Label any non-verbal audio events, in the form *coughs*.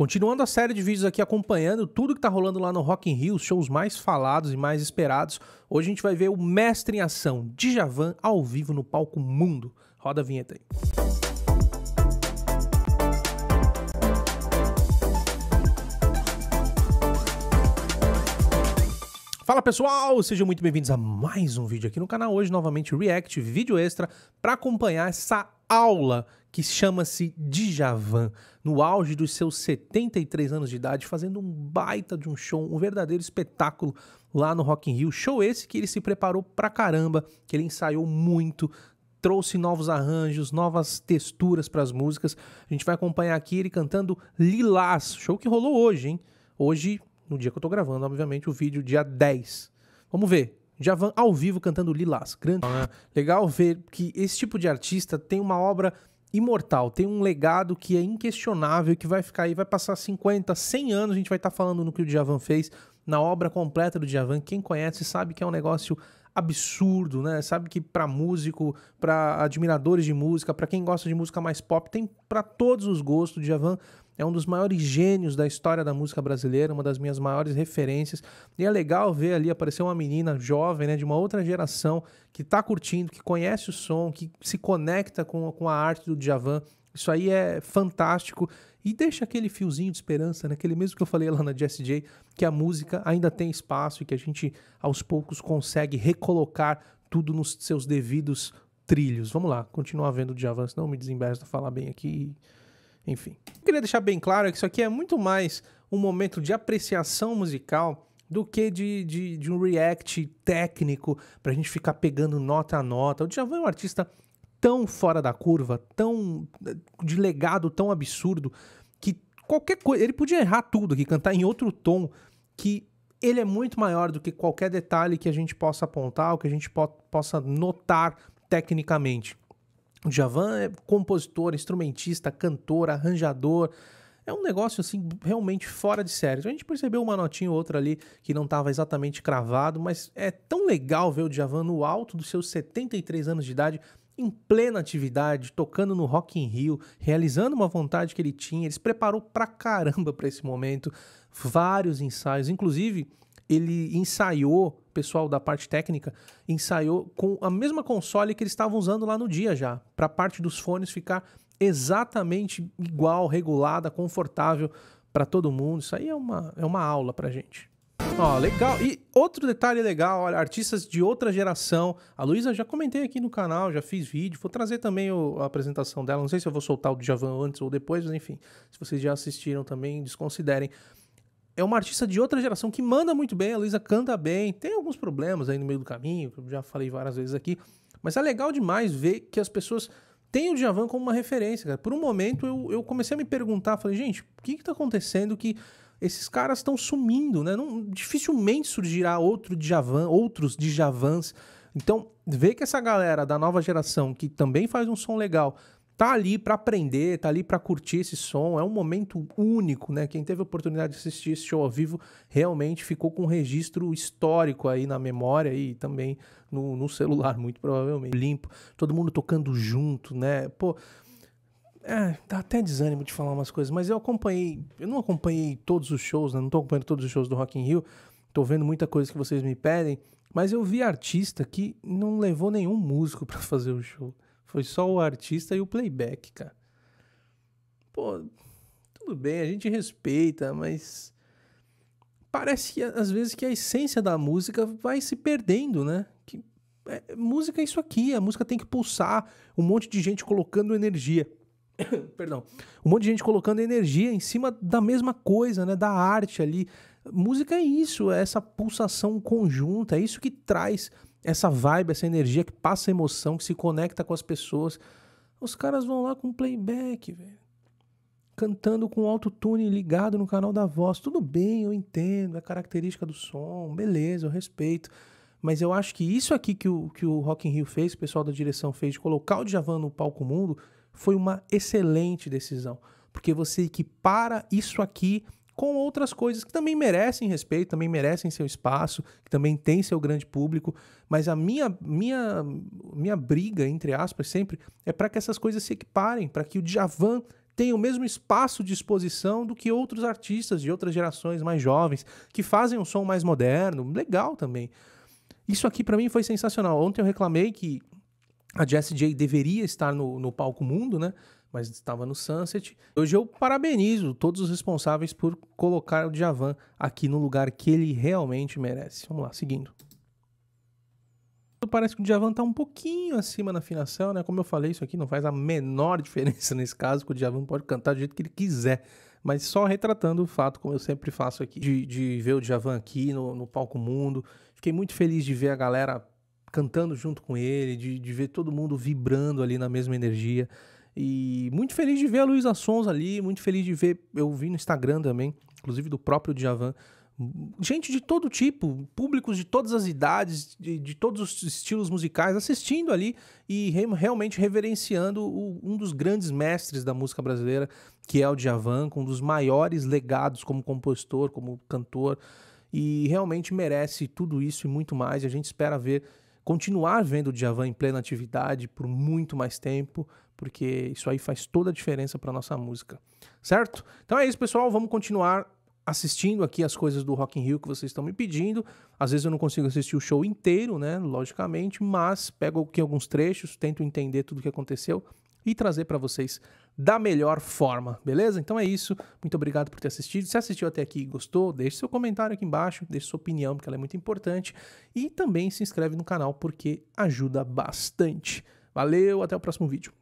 Continuando a série de vídeos aqui acompanhando tudo que está rolando lá no Rock in Rio, os shows mais falados e mais esperados, hoje a gente vai ver o mestre em ação, Djavan, ao vivo no palco Mundo. Roda a vinheta aí. Fala pessoal, sejam muito bem-vindos a mais um vídeo aqui no canal. Hoje, novamente, React, vídeo extra, para acompanhar essa aula que chama-se Djavan, no auge dos seus 73 anos de idade, fazendo um baita de um show, um verdadeiro espetáculo lá no Rock in Rio. Show esse que ele se preparou pra caramba, que ele ensaiou muito, trouxe novos arranjos, novas texturas para as músicas. A gente vai acompanhar aqui ele cantando Lilás, show que rolou hoje, hein? Hoje, no dia que eu tô gravando, obviamente, o vídeo dia 10. Vamos ver Javan ao vivo cantando Lilás. Grande. Legal ver que esse tipo de artista tem uma obra imortal, tem um legado que é inquestionável, que vai ficar aí, vai passar 50, 100 anos, a gente vai estar tá falando no que o Djavan fez, na obra completa do Djavan. Quem conhece sabe que é um negócio absurdo, né? Sabe que para músico, para admiradores de música, para quem gosta de música mais pop, tem para todos os gostos. Djavan é um dos maiores gênios da história da música brasileira, uma das minhas maiores referências. E é legal ver ali aparecer uma menina jovem, né, de uma outra geração que tá curtindo, que conhece o som, que se conecta com, com a arte do Djavan isso aí é fantástico e deixa aquele fiozinho de esperança, né? aquele mesmo que eu falei lá na JSJ, que a música ainda tem espaço e que a gente aos poucos consegue recolocar tudo nos seus devidos trilhos. Vamos lá, continuar vendo o Djavan, senão me desembesta falar bem aqui. Enfim. Eu queria deixar bem claro que isso aqui é muito mais um momento de apreciação musical do que de, de, de um react técnico para a gente ficar pegando nota a nota. O Djavan é um artista tão fora da curva, tão de legado tão absurdo, que qualquer coisa. Ele podia errar tudo aqui, cantar em outro tom, que ele é muito maior do que qualquer detalhe que a gente possa apontar ou que a gente po possa notar tecnicamente. O Javan é compositor, instrumentista, cantor, arranjador. É um negócio assim realmente fora de série. A gente percebeu uma notinha ou outra ali que não estava exatamente cravado, mas é tão legal ver o Javan no alto dos seus 73 anos de idade em plena atividade, tocando no Rock in Rio, realizando uma vontade que ele tinha. Ele se preparou pra caramba para esse momento, vários ensaios, inclusive ele ensaiou, pessoal da parte técnica, ensaiou com a mesma console que eles estavam usando lá no dia já, para a parte dos fones ficar exatamente igual, regulada, confortável para todo mundo. Isso aí é uma, é uma aula para gente. Ó, legal. E outro detalhe legal, olha, artistas de outra geração. A Luísa já comentei aqui no canal, já fiz vídeo. Vou trazer também o, a apresentação dela. Não sei se eu vou soltar o Djavan antes ou depois, mas enfim. Se vocês já assistiram também, desconsiderem. É uma artista de outra geração que manda muito bem, a Luísa canta bem. Tem alguns problemas aí no meio do caminho, já falei várias vezes aqui. Mas é legal demais ver que as pessoas tem o Djavan como uma referência, cara. Por um momento eu, eu comecei a me perguntar, falei, gente, o que que tá acontecendo que esses caras estão sumindo, né? Não, dificilmente surgirá outro Djavan, outros Djavans. Então, ver que essa galera da nova geração que também faz um som legal, tá ali para aprender, tá ali para curtir esse som, é um momento único, né? Quem teve a oportunidade de assistir esse show ao vivo realmente ficou com um registro histórico aí na memória e também no, no celular, muito provavelmente. Limpo, todo mundo tocando junto, né? Pô, é, dá até desânimo de falar umas coisas, mas eu acompanhei, eu não acompanhei todos os shows, né? não tô acompanhando todos os shows do Rock in Rio, tô vendo muita coisa que vocês me pedem, mas eu vi artista que não levou nenhum músico *laughs* para fazer o show. Foi só o artista e o playback, cara. Pô, tudo bem, a gente respeita, mas parece que às vezes que a essência da música vai se perdendo, né? Que é, música é isso aqui, a música tem que pulsar, um monte de gente colocando energia. *coughs* Perdão. Um monte de gente colocando energia em cima da mesma coisa, né? Da arte ali. Música é isso, é essa pulsação conjunta, é isso que traz essa vibe, essa energia que passa emoção, que se conecta com as pessoas. Os caras vão lá com playback, velho. Cantando com autotune ligado no canal da voz. Tudo bem, eu entendo, é característica do som, beleza, eu respeito. Mas eu acho que isso aqui que o, que o Rock in Rio fez, o pessoal da direção fez, de colocar o Djavan no palco mundo, foi uma excelente decisão, porque você equipara isso aqui com outras coisas que também merecem respeito, também merecem seu espaço, que também tem seu grande público, mas a minha minha minha briga entre aspas sempre é para que essas coisas se equiparem, para que o Djavan tenha o mesmo espaço de exposição do que outros artistas de outras gerações mais jovens que fazem um som mais moderno, legal também. Isso aqui para mim foi sensacional. Ontem eu reclamei que a Jessie J deveria estar no, no palco mundo, né? mas estava no Sunset. Hoje eu parabenizo todos os responsáveis por colocar o Javan aqui no lugar que ele realmente merece. Vamos lá, seguindo. Parece que o Javan está um pouquinho acima na afinação, né? Como eu falei, isso aqui não faz a menor *laughs* diferença nesse caso, porque o Javan pode cantar do jeito que ele quiser. Mas só retratando o fato, como eu sempre faço aqui, de, de ver o Javan aqui no, no palco mundo. Fiquei muito feliz de ver a galera cantando junto com ele, de, de ver todo mundo vibrando ali na mesma energia. E muito feliz de ver a Luísa Sons ali, muito feliz de ver, eu vi no Instagram também, inclusive do próprio Djavan, gente de todo tipo, públicos de todas as idades, de, de todos os estilos musicais, assistindo ali e re, realmente reverenciando o, um dos grandes mestres da música brasileira, que é o Djavan, com um dos maiores legados como compositor, como cantor, e realmente merece tudo isso e muito mais. E a gente espera ver continuar vendo o Djavan em plena atividade por muito mais tempo, porque isso aí faz toda a diferença para nossa música, certo? Então é isso, pessoal, vamos continuar assistindo aqui as coisas do Rock in Rio que vocês estão me pedindo. Às vezes eu não consigo assistir o show inteiro, né, logicamente, mas pego aqui alguns trechos, tento entender tudo o que aconteceu e trazer para vocês da melhor forma, beleza? Então é isso. Muito obrigado por ter assistido. Se assistiu até aqui e gostou, deixe seu comentário aqui embaixo, deixe sua opinião, porque ela é muito importante. E também se inscreve no canal porque ajuda bastante. Valeu, até o próximo vídeo.